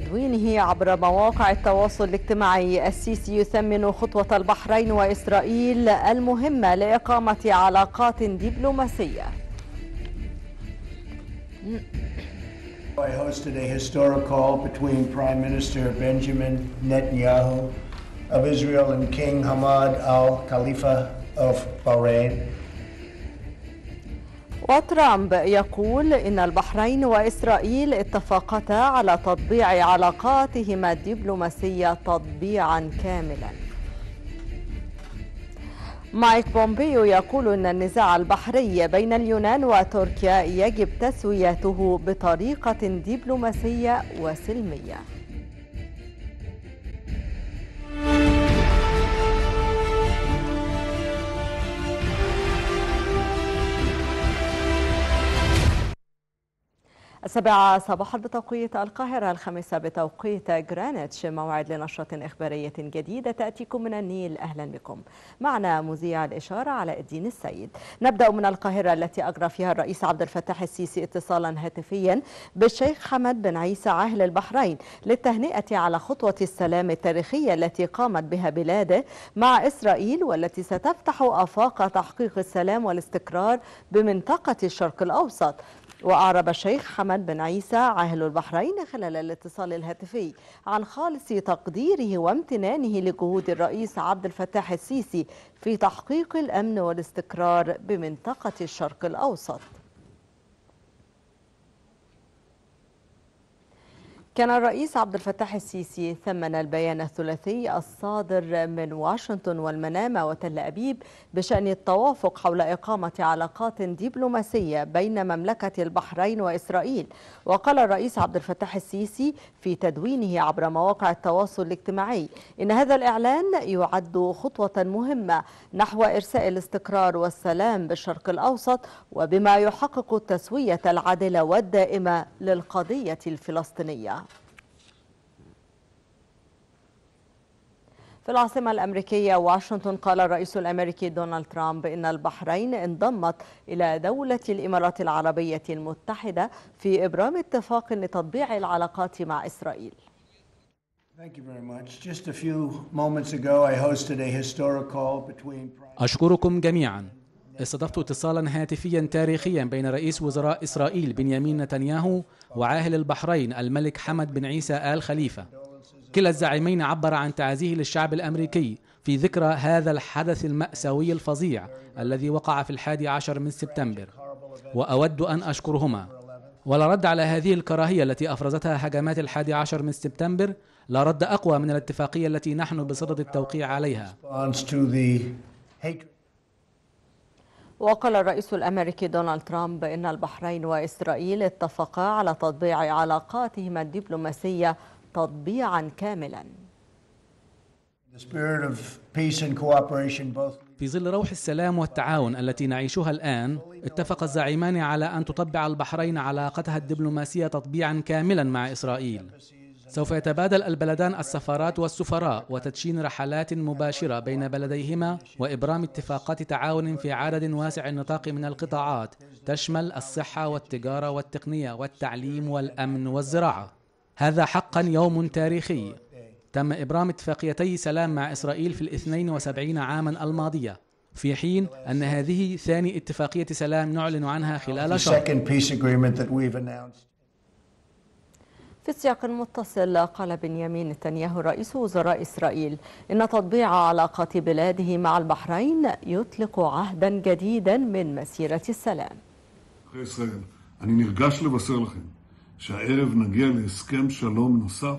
تدوينه عبر مواقع التواصل الاجتماعي السيسي يثمن خطوة البحرين وإسرائيل المهمة لإقامة علاقات دبلوماسية I hosted a historic call between Prime Minister Benjamin Netanyahu of Israel and King Hamad al-Khalifa of Bahrain وترامب يقول إن البحرين وإسرائيل اتفقتا على تطبيع علاقاتهما الدبلوماسية تطبيعا كاملا مايك بومبيو يقول أن النزاع البحري بين اليونان وتركيا يجب تسويته بطريقة دبلوماسية وسلمية السابعة صباحا بتوقيت القاهرة الخامسة بتوقيت جرانيتش موعد لنشرة إخبارية جديدة تأتيكم من النيل أهلا بكم معنا مذيع الإشارة علاء الدين السيد نبدأ من القاهرة التي أجرى فيها الرئيس عبد الفتاح السيسي اتصالا هاتفيا بالشيخ حمد بن عيسى عاهل البحرين للتهنئة على خطوة السلام التاريخية التي قامت بها بلاده مع إسرائيل والتي ستفتح آفاق تحقيق السلام والاستقرار بمنطقة الشرق الأوسط وأعرب الشيخ حمد بن عيسى عاهل البحرين خلال الاتصال الهاتفي عن خالص تقديره وامتنانه لجهود الرئيس عبد الفتاح السيسي في تحقيق الأمن والاستقرار بمنطقة الشرق الأوسط كان الرئيس عبد الفتاح السيسي ثمن البيان الثلاثي الصادر من واشنطن والمنامة وتل أبيب بشأن التوافق حول إقامة علاقات دبلوماسية بين مملكة البحرين وإسرائيل وقال الرئيس عبد الفتاح السيسي في تدوينه عبر مواقع التواصل الاجتماعي إن هذا الإعلان يعد خطوة مهمة نحو إرساء الاستقرار والسلام بالشرق الأوسط وبما يحقق التسوية العادلة والدائمة للقضية الفلسطينية في العاصمة الأمريكية واشنطن قال الرئيس الأمريكي دونالد ترامب إن البحرين انضمت إلى دولة الإمارات العربية المتحدة في إبرام اتفاق لتطبيع العلاقات مع إسرائيل أشكركم جميعا استضفت اتصالا هاتفيا تاريخيا بين رئيس وزراء إسرائيل بنيامين نتنياهو وعاهل البحرين الملك حمد بن عيسى آل خليفة كلا الزعيمين عبر عن تعزيه للشعب الأمريكي في ذكرى هذا الحدث المأساوي الفظيع الذي وقع في الحادي عشر من سبتمبر وأود أن أشكرهما ولا رد على هذه الكراهية التي أفرزتها هجمات الحادي عشر من سبتمبر لا رد أقوى من الاتفاقية التي نحن بصدد التوقيع عليها وقال الرئيس الأمريكي دونالد ترامب إن البحرين وإسرائيل اتفقا على تطبيع علاقاتهما الدبلوماسية تطبيعا كاملا في ظل روح السلام والتعاون التي نعيشها الآن اتفق الزعيمان على أن تطبع البحرين علاقتها الدبلوماسية تطبيعا كاملا مع إسرائيل سوف يتبادل البلدان السفارات والسفراء وتدشين رحلات مباشرة بين بلديهما وإبرام اتفاقات تعاون في عدد واسع النطاق من القطاعات تشمل الصحة والتجارة والتقنية والتعليم والأمن والزراعة هذا حقا يوم تاريخي تم إبرام اتفاقيتي سلام مع إسرائيل في الاثنين وسبعين عاما الماضية في حين أن هذه ثاني اتفاقية سلام نعلن عنها خلال شهر في سياق متصل قال بنيامين نتنياهو رئيس وزراء إسرائيل إن تطبيع علاقات بلاده مع البحرين يطلق عهدا جديدا من مسيرة السلام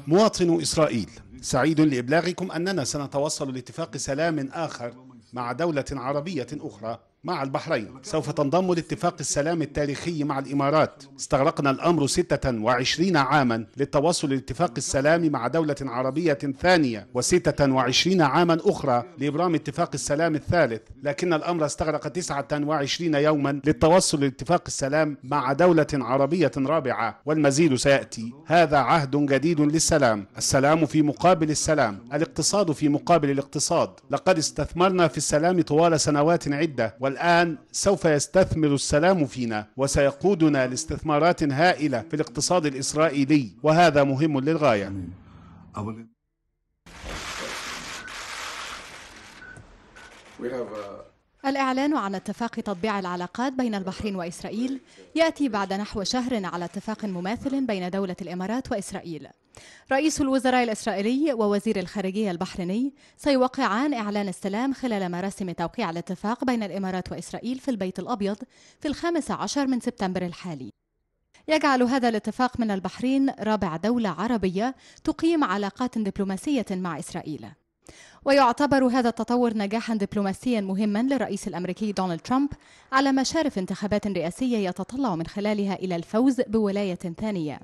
مواطن إسرائيل سعيد لإبلاغكم أننا سنتوصل لاتفاق سلام آخر مع دولة عربية أخرى مع البحرين سوف تنضم لاتفاق السلام التاريخي مع الإمارات استغرقنا الأمر 26 عاما للتوصل لاتفاق السلام مع دولة عربية ثانية و26 عاما أخرى لإبرام اتفاق السلام الثالث لكن الأمر استغرق 29 يوما للتوصل لاتفاق السلام مع دولة عربية رابعة والمزيد سيأتي هذا عهد جديد للسلام السلام في مقابل السلام الاقتصاد في مقابل الاقتصاد لقد استثمرنا في السلام طوال سنوات عدة والآن سوف يستثمر السلام فينا وسيقودنا لاستثمارات هائلة في الاقتصاد الإسرائيلي وهذا مهم للغاية We have a uh, الإعلان عن اتفاق تطبيع العلاقات بين البحرين وإسرائيل يأتي بعد نحو شهر على اتفاق مماثل بين دولة الإمارات وإسرائيل رئيس الوزراء الإسرائيلي ووزير الخارجية البحريني سيوقعان إعلان السلام خلال مراسم توقيع الاتفاق بين الإمارات وإسرائيل في البيت الأبيض في الخامس عشر من سبتمبر الحالي يجعل هذا الاتفاق من البحرين رابع دولة عربية تقيم علاقات دبلوماسية مع إسرائيل ويعتبر هذا التطور نجاحا دبلوماسيا مهما للرئيس الامريكي دونالد ترامب على مشارف انتخابات رئاسيه يتطلع من خلالها الى الفوز بولايه ثانيه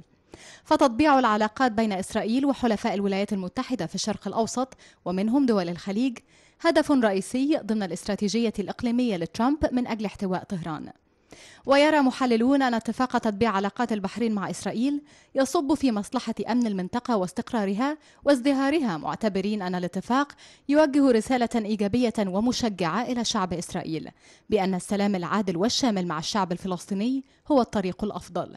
فتطبيع العلاقات بين اسرائيل وحلفاء الولايات المتحده في الشرق الاوسط ومنهم دول الخليج هدف رئيسي ضمن الاستراتيجيه الاقليميه لترامب من اجل احتواء طهران ويرى محللون أن اتفاق تطبيع علاقات البحرين مع إسرائيل يصب في مصلحة أمن المنطقة واستقرارها وازدهارها معتبرين أن الاتفاق يوجه رسالة إيجابية ومشجعة إلى شعب إسرائيل بأن السلام العادل والشامل مع الشعب الفلسطيني هو الطريق الأفضل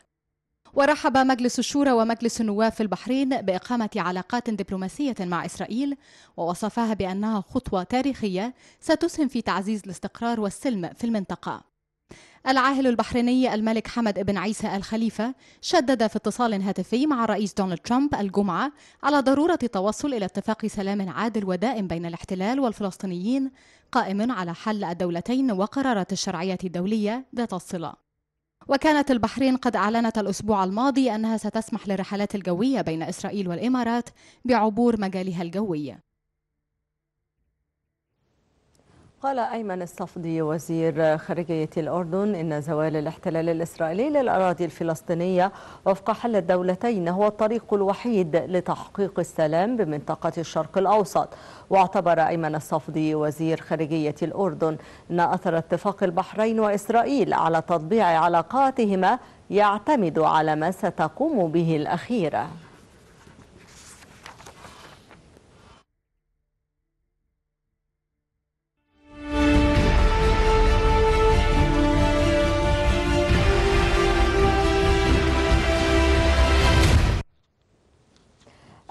ورحب مجلس الشورى ومجلس النواب في البحرين بإقامة علاقات دبلوماسية مع إسرائيل ووصفها بأنها خطوة تاريخية ستسهم في تعزيز الاستقرار والسلم في المنطقة العاهل البحريني الملك حمد بن عيسى الخليفة شدد في اتصال هاتفي مع الرئيس دونالد ترامب الجمعة على ضرورة التوصل إلى اتفاق سلام عادل ودائم بين الاحتلال والفلسطينيين قائم على حل الدولتين وقرارات الشرعية الدولية ذات الصلة وكانت البحرين قد أعلنت الأسبوع الماضي أنها ستسمح للرحلات الجوية بين إسرائيل والإمارات بعبور مجالها الجوي قال أيمن الصفدي وزير خارجية الأردن إن زوال الاحتلال الإسرائيلي للأراضي الفلسطينية وفق حل الدولتين هو الطريق الوحيد لتحقيق السلام بمنطقة الشرق الأوسط واعتبر أيمن الصفدي وزير خارجية الأردن أن أثر اتفاق البحرين وإسرائيل على تطبيع علاقاتهما يعتمد على ما ستقوم به الأخيرة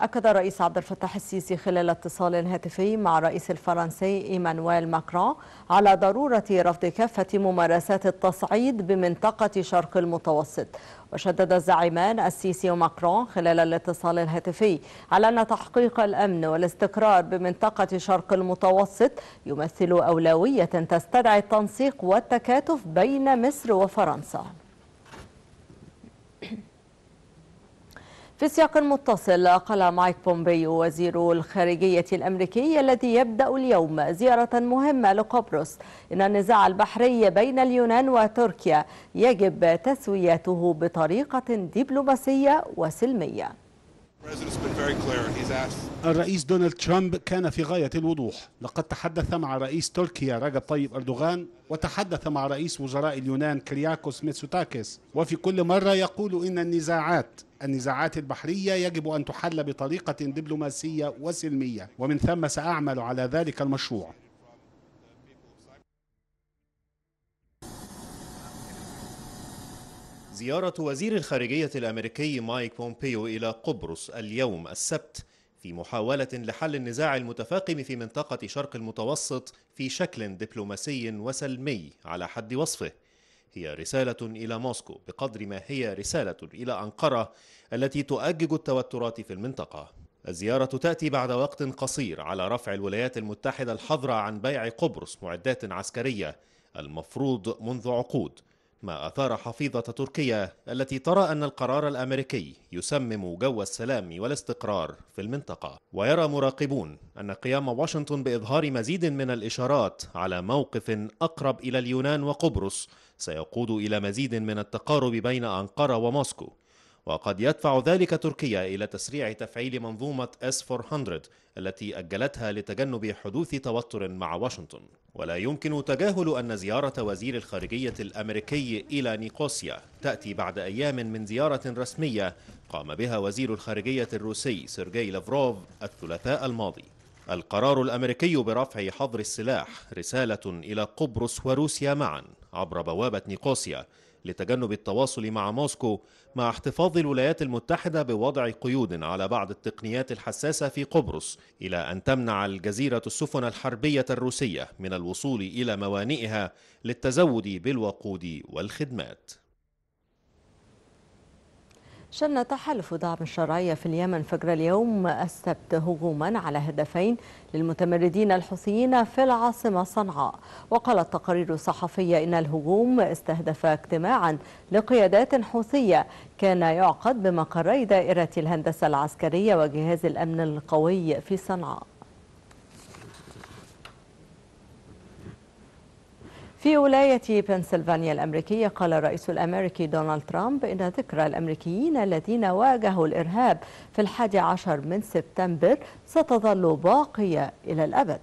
أكد الرئيس عبد الفتاح السيسي خلال اتصال هاتفي مع الرئيس الفرنسي إيمانويل ماكرون على ضرورة رفض كافة ممارسات التصعيد بمنطقة شرق المتوسط وشدد الزعيمان السيسي وماكرون خلال الاتصال الهاتفي على أن تحقيق الأمن والاستقرار بمنطقة شرق المتوسط يمثل أولوية تستدعي التنسيق والتكاتف بين مصر وفرنسا في سياق متصل قال مايك بومبيو وزير الخارجية الأمريكي الذي يبدأ اليوم زيارة مهمة لقبرص إن النزاع البحري بين اليونان وتركيا يجب تسويته بطريقة دبلوماسية وسلمية الرئيس دونالد ترامب كان في غاية الوضوح لقد تحدث مع رئيس تركيا رجب طيب أردوغان وتحدث مع رئيس وزراء اليونان كرياكوس ميتسوتاكس وفي كل مرة يقول إن النزاعات النزاعات البحرية يجب أن تحل بطريقة دبلوماسية وسلمية ومن ثم سأعمل على ذلك المشروع زيارة وزير الخارجية الأمريكي مايك بومبيو إلى قبرص اليوم السبت في محاولة لحل النزاع المتفاقم في منطقة شرق المتوسط في شكل دبلوماسي وسلمي على حد وصفه هي رسالة إلى موسكو بقدر ما هي رسالة إلى أنقرة التي تؤجج التوترات في المنطقة الزيارة تأتي بعد وقت قصير على رفع الولايات المتحدة الحظر عن بيع قبرص معدات عسكرية المفروض منذ عقود ما أثار حفيظة تركيا التي ترى أن القرار الأمريكي يسمم جو السلام والاستقرار في المنطقة ويرى مراقبون أن قيام واشنطن بإظهار مزيد من الإشارات على موقف أقرب إلى اليونان وقبرص سيقود إلى مزيد من التقارب بين أنقرة وموسكو وقد يدفع ذلك تركيا إلى تسريع تفعيل منظومة S-400 التي أجلتها لتجنب حدوث توتر مع واشنطن ولا يمكن تجاهل أن زيارة وزير الخارجية الأمريكي إلى نيقوسيا تأتي بعد أيام من زيارة رسمية قام بها وزير الخارجية الروسي سيرجي لافروف الثلاثاء الماضي القرار الامريكي برفع حظر السلاح رساله الى قبرص وروسيا معا عبر بوابه نيقوسيا لتجنب التواصل مع موسكو مع احتفاظ الولايات المتحدة بوضع قيود على بعض التقنيات الحساسة في قبرص إلى أن تمنع الجزيرة السفن الحربية الروسية من الوصول إلى موانئها للتزود بالوقود والخدمات شن تحالف دعم الشرعية في اليمن فجر اليوم السبت هجوما على هدفين للمتمردين الحوثيين في العاصمة صنعاء وقالت تقارير صحفية إن الهجوم استهدف اجتماعا لقيادات حوثية كان يعقد بمقري دائرة الهندسة العسكرية وجهاز الأمن القوي في صنعاء في ولاية بنسلفانيا الأمريكية قال الرئيس الأمريكي دونالد ترامب إن ذكرى الأمريكيين الذين واجهوا الإرهاب في الحادي عشر من سبتمبر ستظل باقية إلى الأبد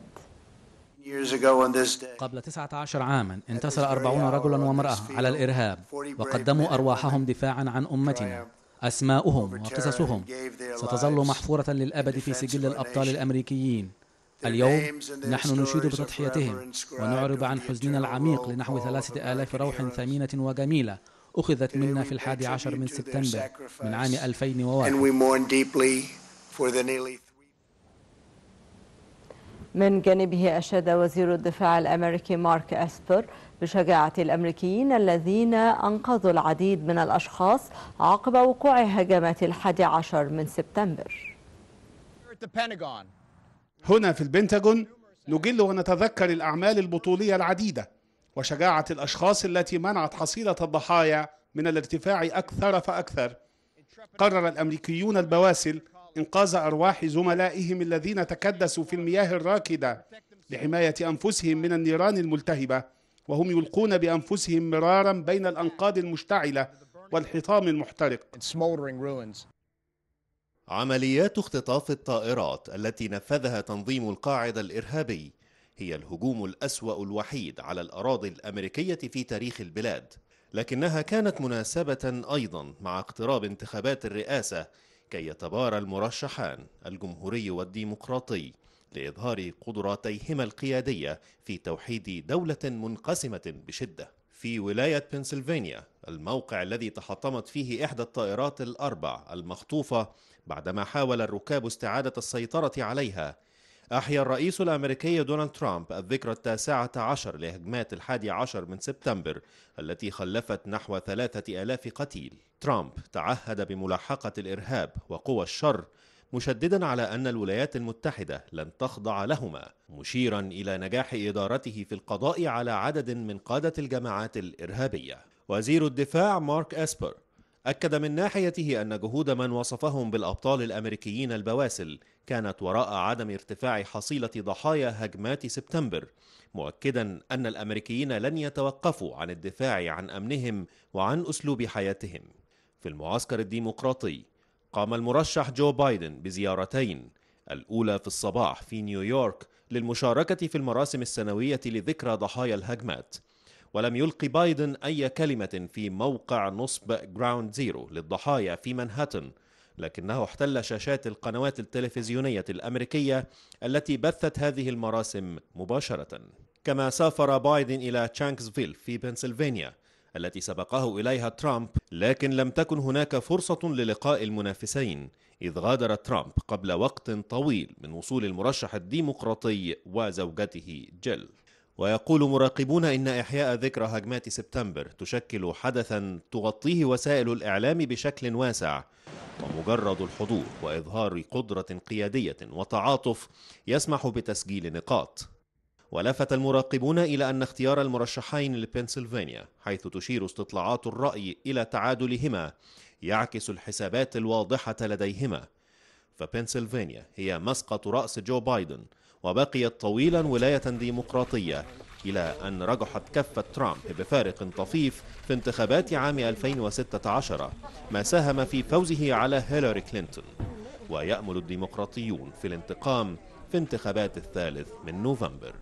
قبل 19 عاما انتصر 40 رجلا وامرأة على الإرهاب وقدموا أرواحهم دفاعا عن أمتنا أسماؤهم وقصصهم ستظل محفورة للأبد في سجل الأبطال الأمريكيين اليوم نحن نشيد بتضحيتهم ونعرب عن حزننا العميق لنحو ثلاثة آلاف روح ثمينة وجميلة أخذت منا في الحادي عشر من سبتمبر من عام 2001 من جانبه أشاد وزير الدفاع الأمريكي مارك أسبر بشجاعة الأمريكيين الذين أنقذوا العديد من الأشخاص عقب وقوع هجمات الحادي عشر من سبتمبر. هنا في البنتاجون نجل ونتذكر الأعمال البطولية العديدة وشجاعة الأشخاص التي منعت حصيلة الضحايا من الارتفاع أكثر فأكثر قرر الأمريكيون البواسل إنقاذ أرواح زملائهم الذين تكدسوا في المياه الراكدة لحماية أنفسهم من النيران الملتهبة وهم يلقون بأنفسهم مرارا بين الأنقاض المشتعلة والحطام المحترق عمليات اختطاف الطائرات التي نفذها تنظيم القاعدة الإرهابي هي الهجوم الأسوأ الوحيد على الأراضي الأمريكية في تاريخ البلاد لكنها كانت مناسبة أيضا مع اقتراب انتخابات الرئاسة كي يتبارى المرشحان الجمهوري والديمقراطي لإظهار قدراتيهما القيادية في توحيد دولة منقسمة بشدة في ولاية بنسلفانيا الموقع الذي تحطمت فيه إحدى الطائرات الأربع المخطوفة بعدما حاول الركاب استعادة السيطرة عليها أحيا الرئيس الأمريكي دونالد ترامب الذكرى التاسعة عشر لهجمات الحادي عشر من سبتمبر التي خلفت نحو ثلاثة آلاف قتيل ترامب تعهد بملاحقة الإرهاب وقوى الشر مشددا على أن الولايات المتحدة لن تخضع لهما مشيرا إلى نجاح إدارته في القضاء على عدد من قادة الجماعات الإرهابية وزير الدفاع مارك أسبر أكد من ناحيته أن جهود من وصفهم بالأبطال الأمريكيين البواسل كانت وراء عدم ارتفاع حصيلة ضحايا هجمات سبتمبر مؤكدا أن الأمريكيين لن يتوقفوا عن الدفاع عن أمنهم وعن أسلوب حياتهم في المعسكر الديمقراطي قام المرشح جو بايدن بزيارتين الأولى في الصباح في نيويورك للمشاركة في المراسم السنوية لذكرى ضحايا الهجمات ولم يلقي بايدن أي كلمة في موقع نصب جراوند زيرو للضحايا في منهاتن لكنه احتل شاشات القنوات التلفزيونية الأمريكية التي بثت هذه المراسم مباشرة كما سافر بايدن إلى تشانكسفيل في بنسلفانيا التي سبقه إليها ترامب لكن لم تكن هناك فرصة للقاء المنافسين إذ غادر ترامب قبل وقت طويل من وصول المرشح الديمقراطي وزوجته جيل ويقول مراقبون إن إحياء ذكرى هجمات سبتمبر تشكل حدثا تغطيه وسائل الإعلام بشكل واسع ومجرد الحضور وإظهار قدرة قيادية وتعاطف يسمح بتسجيل نقاط ولفت المراقبون إلى أن اختيار المرشحين لبنسلفانيا حيث تشير استطلاعات الرأي إلى تعادلهما يعكس الحسابات الواضحة لديهما فبنسلفانيا هي مسقط رأس جو بايدن وبقيت طويلا ولاية ديمقراطية إلى أن رجحت كفة ترامب بفارق طفيف في انتخابات عام 2016 ما ساهم في فوزه على هيلاري كلينتون ويأمل الديمقراطيون في الانتقام في انتخابات الثالث من نوفمبر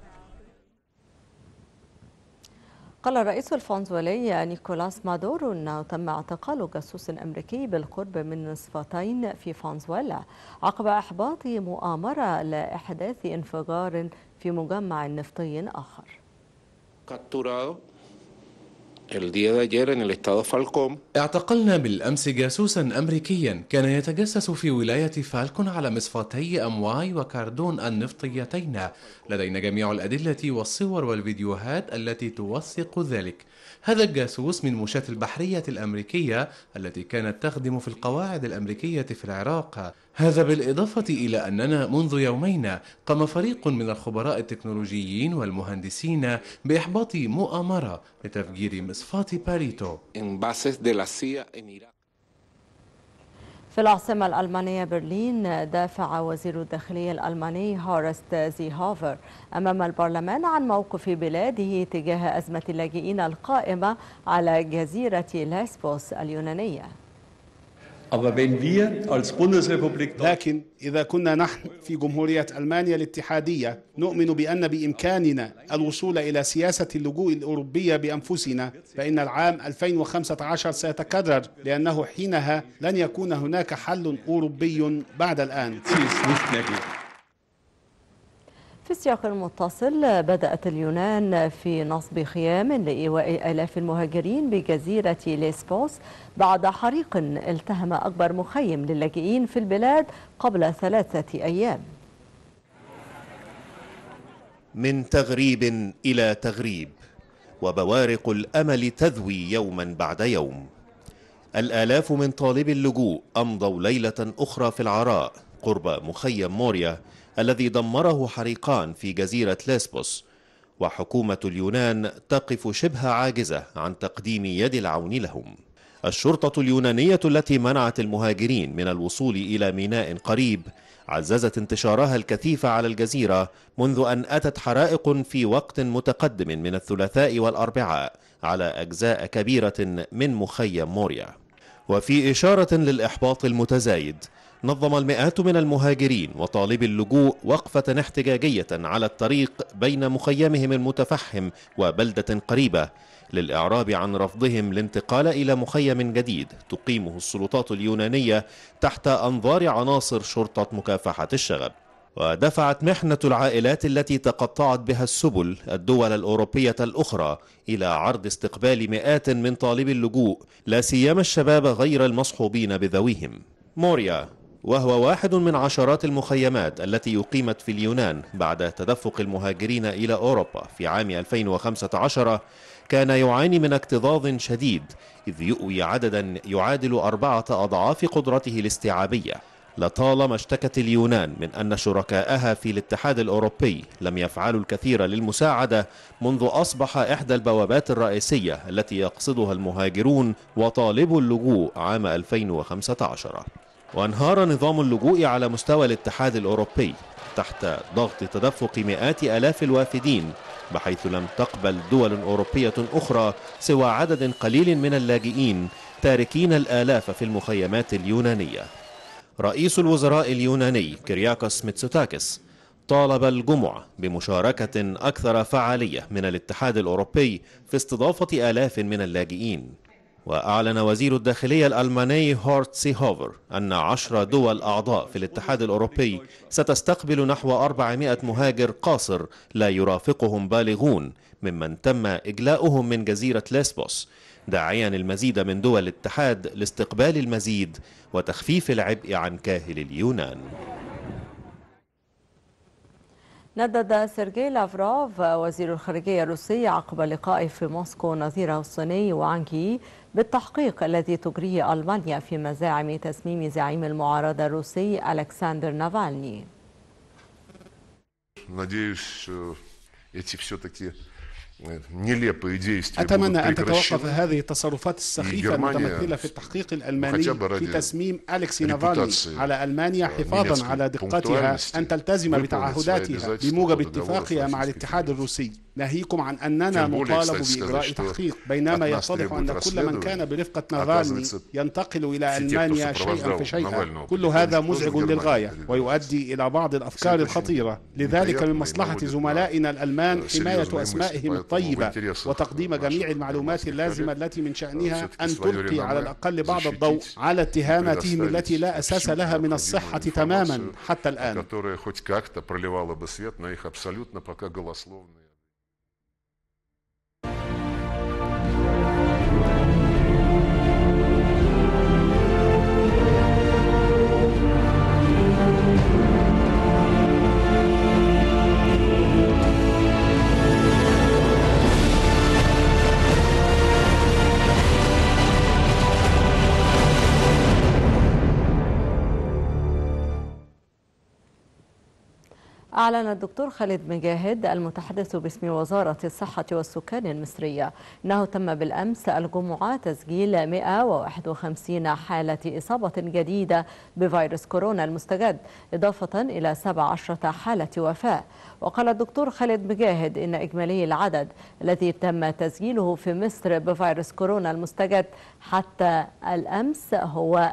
قال الرئيس الفنزويلي نيكولاس مادورو أنه تم اعتقال جاسوس أمريكي بالقرب من نصفتين في فنزويلا عقب إحباط مؤامرة لإحداث انفجار في مجمع نفطي آخر اعتقلنا بالأمس جاسوسا أمريكيا كان يتجسس في ولاية فالكون على مصفتي أمواي وكاردون النفطيتين لدينا جميع الأدلة والصور والفيديوهات التي توثق ذلك هذا الجاسوس من مشاة البحرية الأمريكية التي كانت تخدم في القواعد الأمريكية في العراق هذا بالإضافة إلى أننا منذ يومين قام فريق من الخبراء التكنولوجيين والمهندسين بإحباط مؤامرة لتفجير مصفاة باريتو في العاصمة الألمانية برلين دافع وزير الداخلية الألماني هارست زيهوفر أمام البرلمان عن موقف بلاده تجاه أزمة اللاجئين القائمة على جزيرة ليسبوس اليونانية لكن إذا كنا نحن في جمهورية ألمانيا الاتحادية نؤمن بأن بإمكاننا الوصول إلى سياسة اللجوء الأوروبية بأنفسنا فإن العام 2015 سيتكرر لأنه حينها لن يكون هناك حل أوروبي بعد الآن في سياق متصل بدأت اليونان في نصب خيام لإيواء آلاف المهاجرين بجزيرة ليسبوس بعد حريق التهم أكبر مخيم للاجئين في البلاد قبل ثلاثة أيام من تغريب إلى تغريب وبوارق الأمل تذوي يوما بعد يوم الآلاف من طالبي اللجوء أمضوا ليلة أخرى في العراء قرب مخيم موريا الذي دمره حريقان في جزيرة ليسبوس وحكومة اليونان تقف شبه عاجزة عن تقديم يد العون لهم الشرطة اليونانية التي منعت المهاجرين من الوصول إلى ميناء قريب عززت انتشارها الكثيف على الجزيرة منذ أن أتت حرائق في وقت متقدم من الثلاثاء والأربعاء على أجزاء كبيرة من مخيم موريا وفي إشارة للإحباط المتزايد نظم المئات من المهاجرين وطالبي اللجوء وقفة احتجاجية على الطريق بين مخيمهم المتفحم وبلدة قريبة للإعراب عن رفضهم الانتقال إلى مخيم جديد تقيمه السلطات اليونانية تحت أنظار عناصر شرطة مكافحة الشغب ودفعت محنة العائلات التي تقطعت بها السبل الدول الأوروبية الأخرى إلى عرض استقبال مئات من طالبي اللجوء لا سيما الشباب غير المصحوبين بذويهم موريا وهو واحد من عشرات المخيمات التي أقيمت في اليونان بعد تدفق المهاجرين إلى أوروبا في عام 2015 كان يعاني من اكتظاظ شديد إذ يؤوي عددا يعادل أربعة أضعاف قدرته الاستيعابية لطالما اشتكت اليونان من أن شركائها في الاتحاد الأوروبي لم يفعلوا الكثير للمساعدة منذ أصبح إحدى البوابات الرئيسية التي يقصدها المهاجرون وطالبو اللجوء عام 2015 وانهار نظام اللجوء على مستوى الاتحاد الأوروبي تحت ضغط تدفق مئات آلاف الوافدين بحيث لم تقبل دول أوروبية أخرى سوى عدد قليل من اللاجئين تاركين الآلاف في المخيمات اليونانية رئيس الوزراء اليوناني كيرياكوس ميتسوتاكس طالب الجمعة بمشاركة أكثر فعالية من الاتحاد الأوروبي في استضافة آلاف من اللاجئين وأعلن وزير الداخلية الألماني هورت سيهوفر أن عشر دول أعضاء في الاتحاد الأوروبي ستستقبل نحو 400 مهاجر قاصر لا يرافقهم بالغون ممن تم إجلاؤهم من جزيرة ليسبوس داعيا المزيد من دول الاتحاد لاستقبال المزيد وتخفيف العبء عن كاهل اليونان ندد سيرجي لافروف وزير الخارجية الروسي عقب لقائه في موسكو نظيره الصيني وانكي بالتحقيق الذي تجريه ألمانيا في مزاعم تسميم زعيم المعارضة الروسي ألكسندر نافالني. أتمنى أن تتوقف هذه التصرفات السخيفة المتمثلة في التحقيق الألماني في تسميم أليكسي نافالي على ألمانيا э, حفاظا على دقتها أن تلتزم بتعهداتها بموجب اتفاقها مع الاتحاد الروسي ناهيكم عن أننا مطالب بإجراء تحقيق بينما يتضح أن كل من كان برفقة نافالي ينتقل إلى ألمانيا شيئا فشيئا كل هذا مزعج للغاية ويؤدي إلى بعض الأفكار الخطيرة لذلك من مصلحة زملائنا الألمان حماية أسمائهم الطيبة وتقديم جميع المعلومات اللازمة التي من شأنها أن تلقي على الأقل بعض الضوء على اتهاماتهم التي لا أساس لها من الصحة تماما حتى الآن أعلن الدكتور خالد مجاهد المتحدث باسم وزارة الصحة والسكان المصرية أنه تم بالأمس الجمعة تسجيل 151 حالة إصابة جديدة بفيروس كورونا المستجد إضافة إلى 17 حالة وفاة وقال الدكتور خالد مجاهد إن إجمالي العدد الذي تم تسجيله في مصر بفيروس كورونا المستجد حتى الأمس هو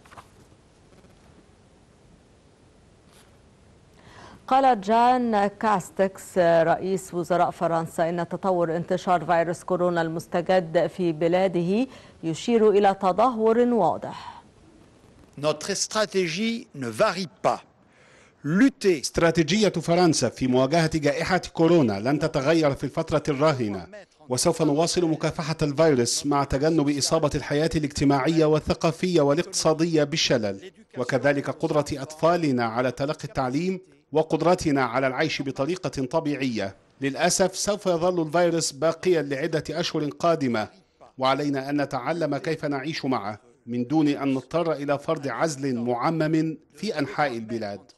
قال جان كاستكس رئيس وزراء فرنسا إن تطور انتشار فيروس كورونا المستجد في بلاده يشير إلى تدهور واضح. استراتيجية فرنسا في مواجهة جائحة كورونا لن تتغير في الفترة الراهنة وسوف نواصل مكافحة الفيروس مع تجنب إصابة الحياة الاجتماعية والثقافية والاقتصادية بالشلل وكذلك قدرة أطفالنا على تلقي التعليم وقدرتنا على العيش بطريقة طبيعية للأسف سوف يظل الفيروس باقيا لعدة أشهر قادمة وعلينا أن نتعلم كيف نعيش معه من دون أن نضطر إلى فرض عزل معمم في أنحاء البلاد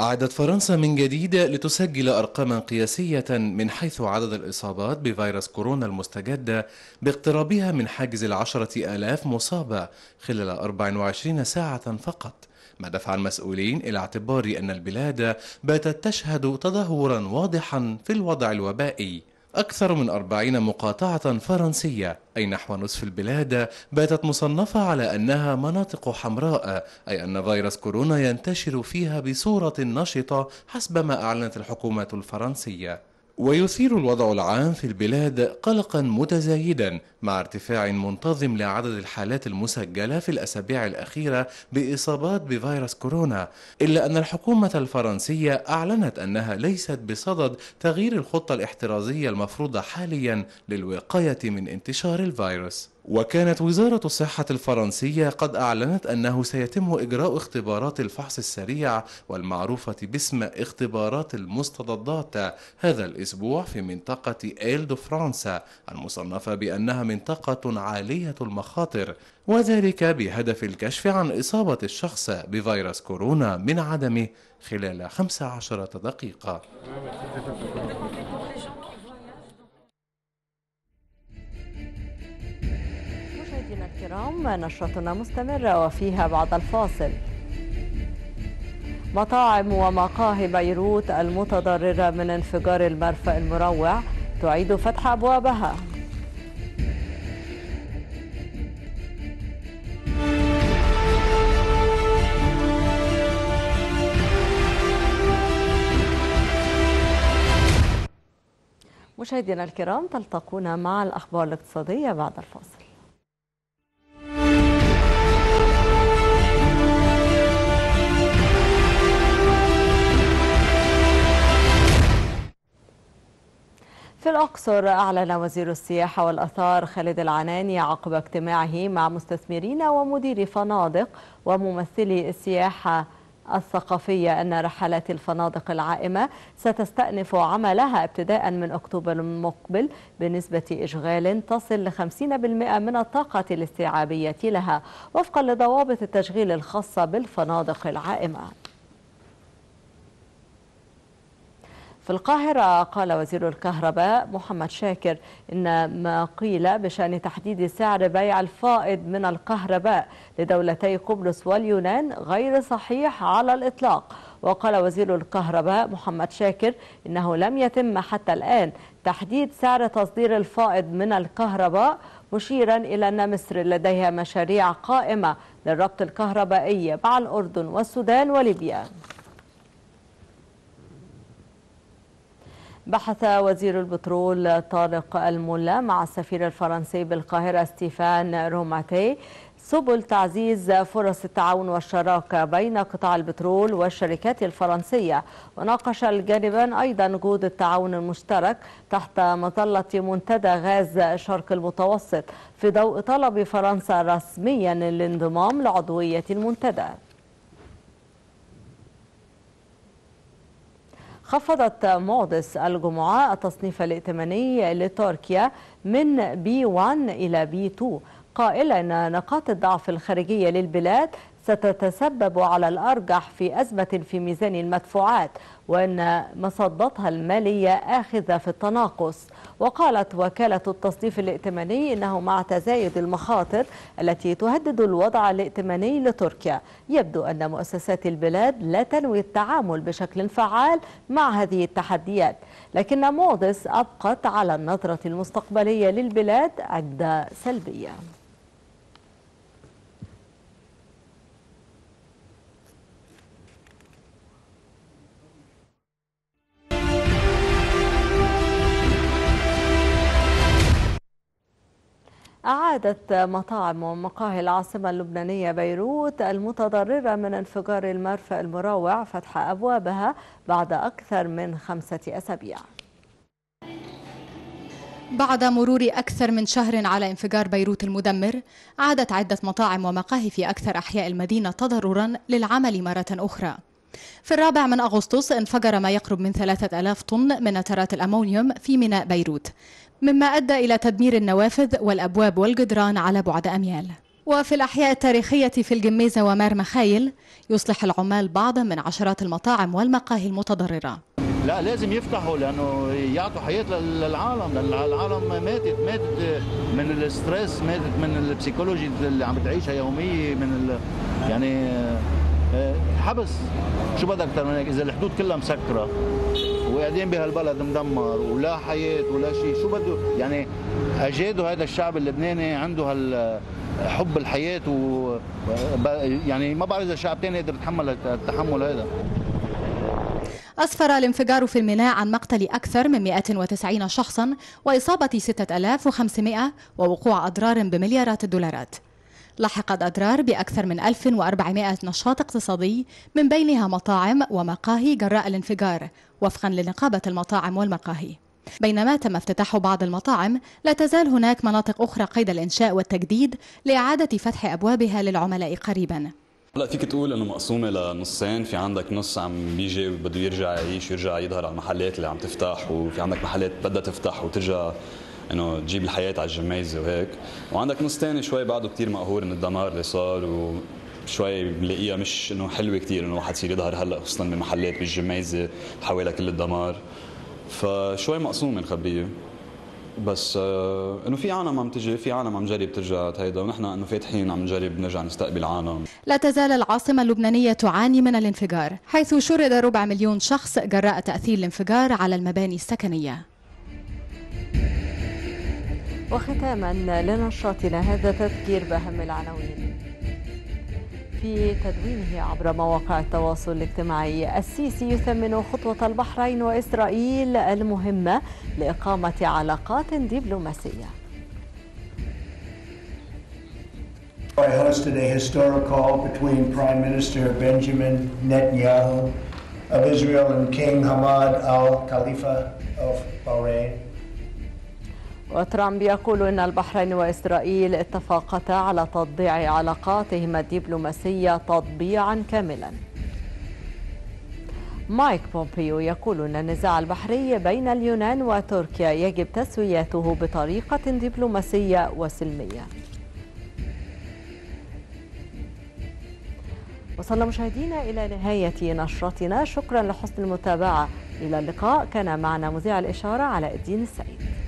أعدت فرنسا من جديد لتسجل أرقاما قياسية من حيث عدد الإصابات بفيروس كورونا المستجدة باقترابها من حاجز العشرة آلاف مصابة خلال 24 ساعة فقط ما دفع المسؤولين إلى اعتبار أن البلاد باتت تشهد تدهورا واضحا في الوضع الوبائي أكثر من أربعين مقاطعة فرنسية أي نحو نصف البلاد باتت مصنفة على أنها مناطق حمراء أي أن فيروس كورونا ينتشر فيها بصورة نشطة حسب ما أعلنت الحكومة الفرنسية ويثير الوضع العام في البلاد قلقا متزايدا مع ارتفاع منتظم لعدد الحالات المسجله في الاسابيع الاخيره باصابات بفيروس كورونا الا ان الحكومه الفرنسيه اعلنت انها ليست بصدد تغيير الخطه الاحترازيه المفروضه حاليا للوقايه من انتشار الفيروس وكانت وزارة الصحة الفرنسية قد أعلنت أنه سيتم إجراء اختبارات الفحص السريع والمعروفة باسم اختبارات المستضدات هذا الأسبوع في منطقة إيل دو فرانسا المصنفة بأنها منطقة عالية المخاطر وذلك بهدف الكشف عن إصابة الشخص بفيروس كورونا من عدمه خلال 15 دقيقة. الكرام نشرتنا مستمرة وفيها بعد الفاصل مطاعم ومقاهي بيروت المتضررة من انفجار المرفأ المروع تعيد فتح أبوابها مشاهدينا الكرام تلتقون مع الأخبار الاقتصادية بعد الفاصل في الأقصر أعلن وزير السياحة والأثار خالد العناني عقب اجتماعه مع مستثمرين ومديري فنادق وممثلي السياحة الثقافية أن رحلات الفنادق العائمة ستستأنف عملها ابتداء من أكتوبر المقبل بنسبة إشغال تصل ل 50% من الطاقة الاستيعابية لها وفقا لضوابط التشغيل الخاصة بالفنادق العائمة في القاهرة قال وزير الكهرباء محمد شاكر إن ما قيل بشأن تحديد سعر بيع الفائض من الكهرباء لدولتي قبرص واليونان غير صحيح على الإطلاق وقال وزير الكهرباء محمد شاكر إنه لم يتم حتى الآن تحديد سعر تصدير الفائض من الكهرباء مشيرا إلى أن مصر لديها مشاريع قائمة للربط الكهربائي مع الأردن والسودان وليبيا بحث وزير البترول طارق الملا مع السفير الفرنسي بالقاهرة ستيفان روماتي سبل تعزيز فرص التعاون والشراكة بين قطاع البترول والشركات الفرنسية وناقش الجانبان أيضا جود التعاون المشترك تحت مظلة منتدى غاز شرق المتوسط في ضوء طلب فرنسا رسميا للانضمام لعضوية المنتدى خفضت مودس الجمعة التصنيف الائتماني لتركيا من بي 1 إلى بي 2 قائلا أن نقاط الضعف الخارجية للبلاد ستتسبب على الأرجح في أزمة في ميزان المدفوعات وأن مصدتها المالية آخذة في التناقص وقالت وكالة التصنيف الائتماني إنه مع تزايد المخاطر التي تهدد الوضع الائتماني لتركيا يبدو أن مؤسسات البلاد لا تنوي التعامل بشكل فعال مع هذه التحديات لكن مودس أبقت على النظرة المستقبلية للبلاد عدة سلبية شهدت مطاعم ومقاهي العاصمة اللبنانية بيروت المتضررة من انفجار المرفأ المروع فتح أبوابها بعد أكثر من خمسة أسابيع بعد مرور أكثر من شهر على انفجار بيروت المدمر عادت عدة مطاعم ومقاهي في أكثر أحياء المدينة تضررا للعمل مرة أخرى في الرابع من أغسطس انفجر ما يقرب من 3000 طن من نترات الأمونيوم في ميناء بيروت مما أدى إلى تدمير النوافذ والأبواب والجدران على بعد أميال وفي الأحياء التاريخية في الجميزة ومرمى خايل يصلح العمال بعضا من عشرات المطاعم والمقاهي المتضررة لا لازم يفتحوا لانه يعطوا حياه للعالم العالم ماتت ماتت من الاسترس ماتت من البسيكولوجي اللي عم بتعيشها يوميه من يعني آه، حبس شو بدك اذا الحدود كلها مسكره وقاعدين بهالبلد مدمر ولا حياه ولا شيء شو بده يعني اجاده هذا الشعب اللبناني عنده هال حب الحياه و يعني ما بعرف اذا شعب ثاني يقدر يتحمل التحمل هذا أسفر الانفجار في الميناء عن مقتل أكثر من 190 شخصا وإصابة 6500 ووقوع أضرار بمليارات الدولارات لحقت أدرار بأكثر من 1400 نشاط اقتصادي من بينها مطاعم ومقاهي جراء الانفجار وفقا لنقابة المطاعم والمقاهي بينما تم افتتاح بعض المطاعم لا تزال هناك مناطق أخرى قيد الإنشاء والتجديد لإعادة فتح أبوابها للعملاء قريباً هلا فيك تقول انه مقسومه لنصين في عندك نص عم بيجي بده يرجع يعيش ويرجع يظهر على المحلات اللي عم تفتح وفي عندك محلات بدها تفتح وترجع انه تجيب الحياه على الجميزه وهيك وعندك نص ثاني شوي بعده كثير مقهور من الدمار اللي صار و شوي بلاقيها مش انه حلوه كثير انه الواحد يصير يظهر هلا خصوصا بمحلات بالجميزه حوالي كل الدمار فشوي مقسومه الخبيه بس آه، انه في عالم عم تجي في عالم عم تجرب ترجع هيدا ونحن انه فاتحين عم نجرب نرجع نستقبل عالم لا تزال العاصمة اللبنانية تعاني من الانفجار حيث شرد ربع مليون شخص جراء تأثير الانفجار على المباني السكنية وختاما لنشاطنا هذا تذكير بأهم العناوين في تدوينه عبر مواقع التواصل الاجتماعي السيسي يثمن خطوة البحرين وإسرائيل المهمة لإقامة علاقات دبلوماسية I hosted a historic call between Prime Minister Benjamin Netanyahu of Israel and King Hamad al-Khalifa of Bahrain. وترامب يقول أن البحرين وإسرائيل اتفقتا على تطبيع علاقاتهما الدبلوماسية تطبيعا كاملا مايك بومبيو يقول أن النزاع البحري بين اليونان وتركيا يجب تسويته بطريقة دبلوماسية وسلمية وصلنا مشاهدينا إلى نهاية نشرتنا شكرا لحسن المتابعة إلى اللقاء كان معنا مذيع الإشارة علاء الدين السعيد